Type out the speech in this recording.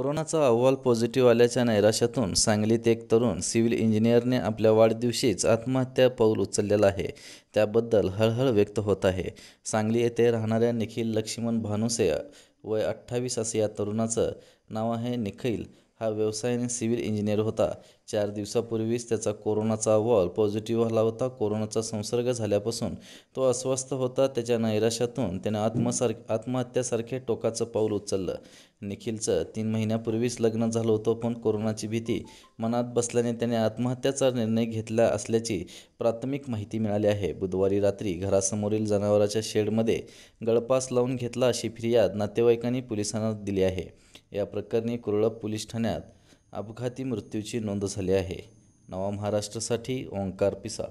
कोरोनाचा अहवाल पॉझिटिव्ह आल्याच्या नैराश्यातून सांगलीत एक तरुण सिव्हिल इंजिनियरने आपल्या वाढदिवशीच आत्महत्या पाऊल उचललेला आहे त्याबद्दल हळहळ व्यक्त होत आहे सांगली येथे राहणाऱ्या निखिल लक्ष्मण भानुसे वय अठ्ठावीस असे या तरुणाचं नाव आहे निखिल हा व्यवसायाने सिव्हिल इंजिनियर होता चार दिवसापूर्वीच त्याचा कोरोनाचा अहवाल पॉझिटिव्ह आला होता कोरोनाचा संसर्ग झाल्यापासून तो अस्वस्थ होता त्याच्या नैराश्यातून त्याने आत्मसार आत्महत्यासारखे टोकाचं पाऊल उचललं निखिलचं तीन महिन्यापूर्वीच लग्न झालं होतं पण कोरोनाची भीती मनात बसल्याने त्याने आत्महत्याचा निर्णय घेतला असल्याची प्राथमिक माहिती मिळाली आहे बुधवारी रात्री घरासमोरील जनावराच्या शेडमध्ये गळपास लावून घेतला अशी फिर्याद नातेवाईकांनी पोलिसांना दिली आहे या प्रकरणी कुरळप पोलीस ठाण्यात अपघाती मृत्यूची नोंद झाली आहे नवा महाराष्ट्रासाठी ओंकार पिसाळ